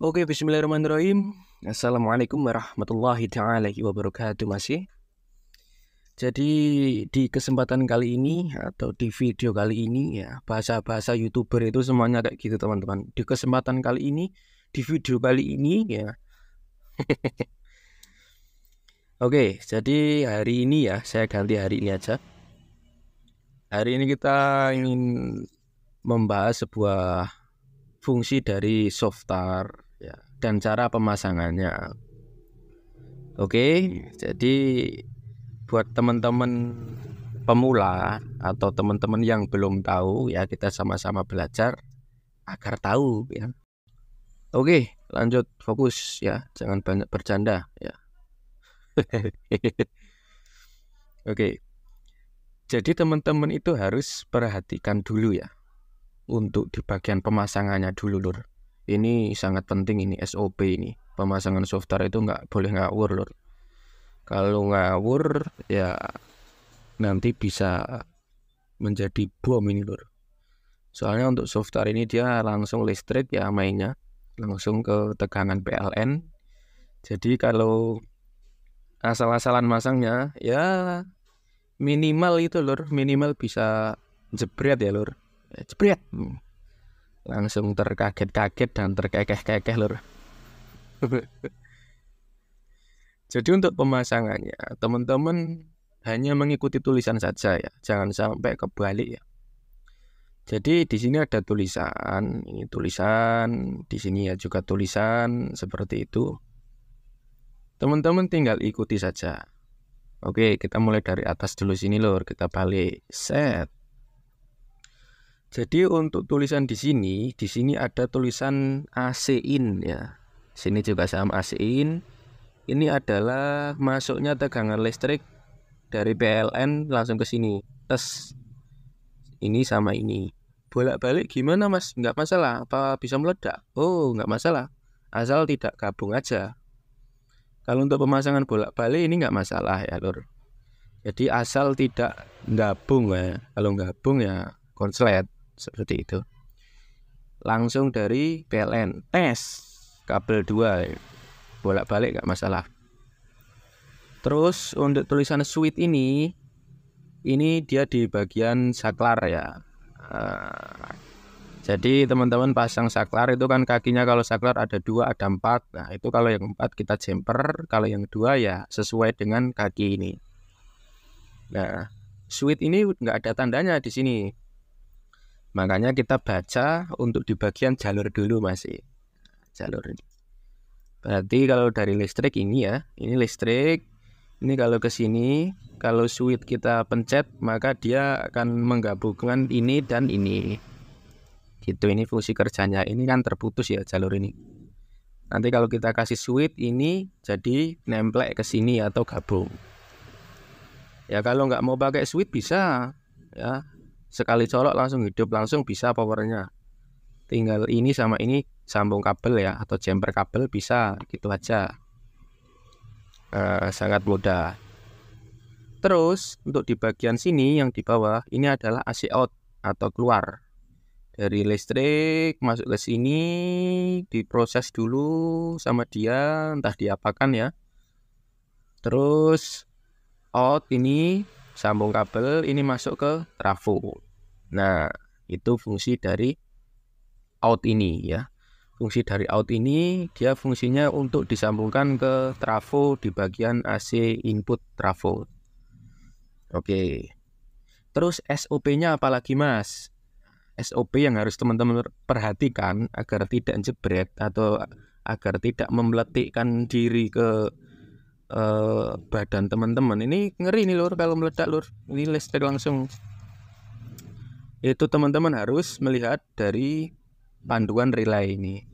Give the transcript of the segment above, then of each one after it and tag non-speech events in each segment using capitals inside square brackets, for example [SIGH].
Oke, bismillahirrahmanirrahim. Assalamualaikum warahmatullahi taala wabarakatuh masih. E. Jadi di kesempatan kali ini atau di video kali ini ya, bahasa-bahasa YouTuber itu semuanya kayak gitu teman-teman. Di kesempatan kali ini, di video kali ini ya. [LAUGHS] Oke, jadi hari ini ya, saya ganti hari ini aja. Hari ini kita ingin membahas sebuah fungsi dari software ya, dan cara pemasangannya. Oke, hmm. jadi buat teman-teman pemula atau teman-teman yang belum tahu ya kita sama-sama belajar agar tahu ya. Oke, lanjut fokus ya, jangan banyak bercanda ya. [LAUGHS] Oke. Jadi teman-teman itu harus perhatikan dulu ya untuk di bagian pemasangannya dulu, Lur ini sangat penting ini SOP ini pemasangan software itu nggak boleh ngawur lor kalau ngawur ya nanti bisa menjadi bom ini lor soalnya untuk software ini dia langsung listrik ya mainnya langsung ke tegangan PLN jadi kalau asal-asalan masangnya ya minimal itu lor minimal bisa jebret ya lor jebret hmm langsung terkaget-kaget dan terkekeh-kekeh lur. [LAUGHS] Jadi untuk pemasangannya, teman-teman hanya mengikuti tulisan saja ya, jangan sampai kebalik ya. Jadi di sini ada tulisan, ini tulisan, di sini ya juga tulisan seperti itu. Teman-teman tinggal ikuti saja. Oke, kita mulai dari atas dulu sini lur, kita balik. Set. Jadi untuk tulisan di sini, di sini ada tulisan AC in ya. Sini juga sama in. Ini adalah masuknya tegangan listrik dari PLN langsung ke sini. Tes ini sama ini. Bolak-balik gimana mas? Nggak masalah. Apa bisa meledak? Oh nggak masalah. Asal tidak gabung aja. Kalau untuk pemasangan bolak-balik ini nggak masalah ya lur. Jadi asal tidak gabung ya. Kalau gabung ya konslet seperti itu langsung dari PLN tes kabel 2 bolak-balik nggak masalah terus untuk tulisan switch ini ini dia di bagian saklar ya eh, jadi teman-teman pasang saklar itu kan kakinya kalau saklar ada dua ada empat nah itu kalau yang empat kita jumper kalau yang dua ya sesuai dengan kaki ini nah switch ini nggak ada tandanya di sini Makanya kita baca untuk di bagian jalur dulu masih jalur. ini. Berarti kalau dari listrik ini ya, ini listrik. Ini kalau ke sini, kalau switch kita pencet maka dia akan menggabungkan ini dan ini. Gitu ini fungsi kerjanya. Ini kan terputus ya jalur ini. Nanti kalau kita kasih switch ini jadi nempel ke sini atau gabung. Ya kalau nggak mau pakai switch bisa ya sekali colok langsung hidup langsung bisa powernya tinggal ini sama ini sambung kabel ya atau jumper kabel bisa gitu aja uh, sangat mudah terus untuk di bagian sini yang di bawah ini adalah AC out atau keluar dari listrik masuk ke sini diproses dulu sama dia entah diapakan ya terus out ini sambung kabel ini masuk ke trafo. Nah, itu fungsi dari out ini ya. Fungsi dari out ini dia fungsinya untuk disambungkan ke trafo di bagian AC input trafo. Oke. Terus SOP-nya apalagi Mas? SOP yang harus teman-teman perhatikan agar tidak jebret atau agar tidak memletikkan diri ke Eh, badan teman-teman ini ngeri nih lur kalau meledak lur ini listrik langsung itu teman-teman harus melihat dari panduan relay ini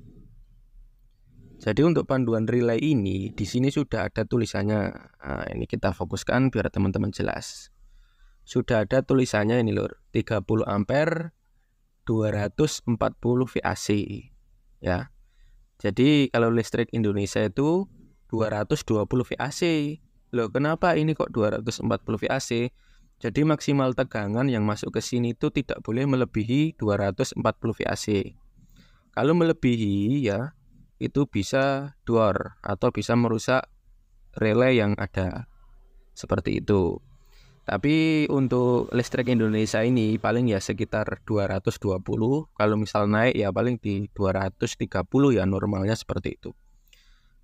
jadi untuk panduan relay ini di sini sudah ada tulisannya nah, ini kita fokuskan biar teman-teman jelas sudah ada tulisannya ini lur 30 ampere 240 VAC ya jadi kalau listrik Indonesia itu 220 VAC. Loh, kenapa ini kok 240 VAC? Jadi maksimal tegangan yang masuk ke sini itu tidak boleh melebihi 240 VAC. Kalau melebihi ya, itu bisa door atau bisa merusak relay yang ada. Seperti itu. Tapi untuk listrik Indonesia ini paling ya sekitar 220. Kalau misal naik ya paling di 230 ya normalnya seperti itu.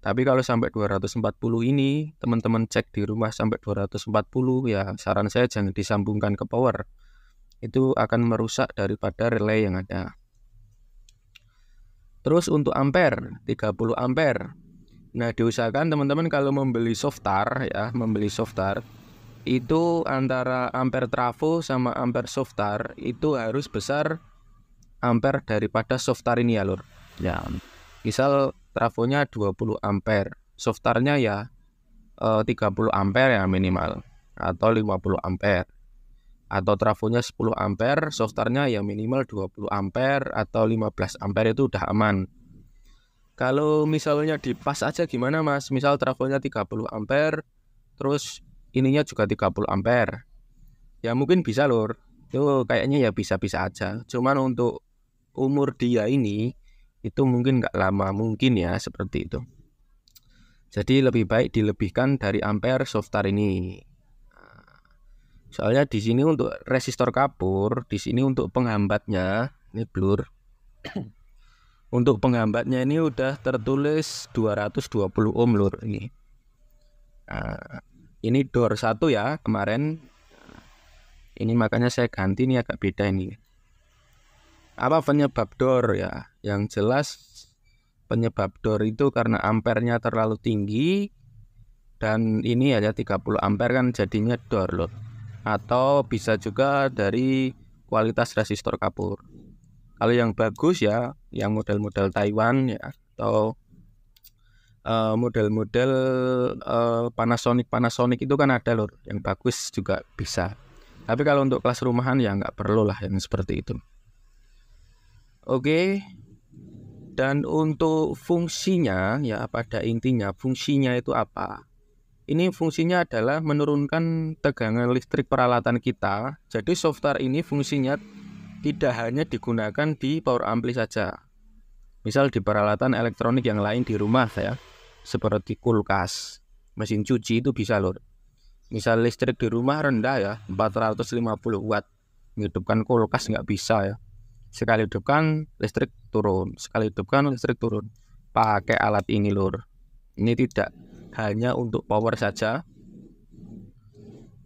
Tapi kalau sampai 240 ini, teman-teman cek di rumah sampai 240, ya saran saya jangan disambungkan ke power. Itu akan merusak daripada relay yang ada. Terus untuk ampere, 30 ampere. Nah, diusahakan teman-teman kalau membeli softar ya, membeli softar itu antara ampere trafo sama ampere softar itu harus besar ampere daripada softar ini ya, Lur. Ya. Misal trafonya 20 ampere softarnya ya 30 eh, ampere ya minimal atau 50 ampere atau trafonya 10 ampere softarnya ya minimal 20 ampere atau 15 ampere itu udah aman kalau misalnya di pas aja gimana mas misal trafonya 30 ampere terus ininya juga 30 ampere ya mungkin bisa lor itu kayaknya ya bisa-bisa aja cuman untuk umur dia ini itu mungkin nggak lama mungkin ya seperti itu. Jadi lebih baik dilebihkan dari ampere softar ini. Nah, soalnya di sini untuk resistor kapur, di sini untuk penghambatnya, ini blur. [COUGHS] untuk penghambatnya ini udah tertulis 220 ohm lur ini. Nah, ini door satu ya kemarin. Nah, ini makanya saya ganti ini agak beda ini apa penyebab dor ya yang jelas penyebab dor itu karena ampernya terlalu tinggi dan ini hanya 30 ya, ampere kan jadinya dor loh atau bisa juga dari kualitas resistor kapur kalau yang bagus ya yang model-model Taiwan ya atau eh, model-model uh, uh, Panasonic Panasonic itu kan ada loh yang bagus juga bisa tapi kalau untuk kelas rumahan ya nggak perlu lah yang seperti itu Oke. Dan untuk fungsinya ya pada intinya fungsinya itu apa? Ini fungsinya adalah menurunkan tegangan listrik peralatan kita. Jadi software ini fungsinya tidak hanya digunakan di power ampli saja. Misal di peralatan elektronik yang lain di rumah ya, seperti kulkas, mesin cuci itu bisa lur. misal listrik di rumah rendah ya 450 watt menghidupkan kulkas nggak bisa ya sekali hidupkan listrik turun sekali hidupkan listrik turun pakai alat ini lur ini tidak hanya untuk power saja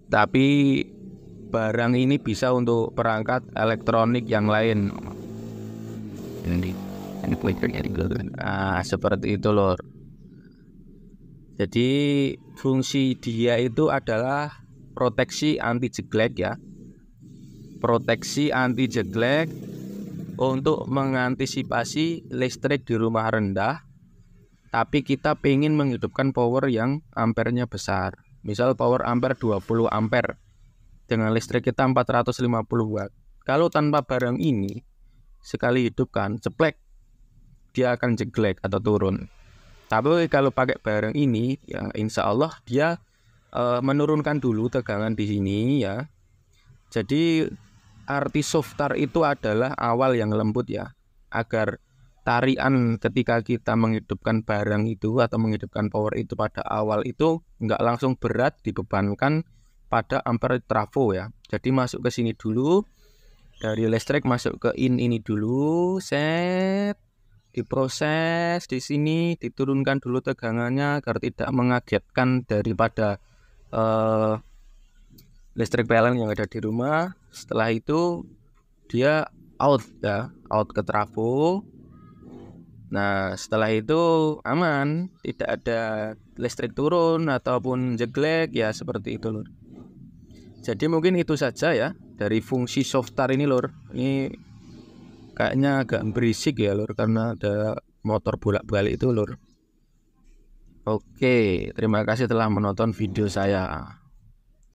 tapi barang ini bisa untuk perangkat elektronik yang lain nah, seperti itu lor jadi fungsi dia itu adalah proteksi anti jeglek ya proteksi anti jeglek untuk mengantisipasi listrik di rumah rendah tapi kita ingin menghidupkan power yang ampernya besar misal power ampere 20 ampere dengan listrik kita 450 watt kalau tanpa barang ini sekali hidupkan ceplek dia akan jeglek atau turun tapi kalau pakai barang ini ya insya Allah dia uh, menurunkan dulu tegangan di sini ya jadi arti softar itu adalah awal yang lembut ya agar tarian ketika kita menghidupkan barang itu atau menghidupkan power itu pada awal itu nggak langsung berat dibebankan pada ampere trafo ya jadi masuk ke sini dulu dari listrik masuk ke in ini dulu set diproses di sini diturunkan dulu tegangannya agar tidak mengagetkan daripada uh, listrik balance yang ada di rumah setelah itu dia out ya out ke trafo nah setelah itu aman tidak ada listrik turun ataupun jeglek ya seperti itu lor. jadi mungkin itu saja ya dari fungsi softar ini lor. ini kayaknya agak berisik ya lor karena ada motor bolak-balik itu lor. oke terima kasih telah menonton video saya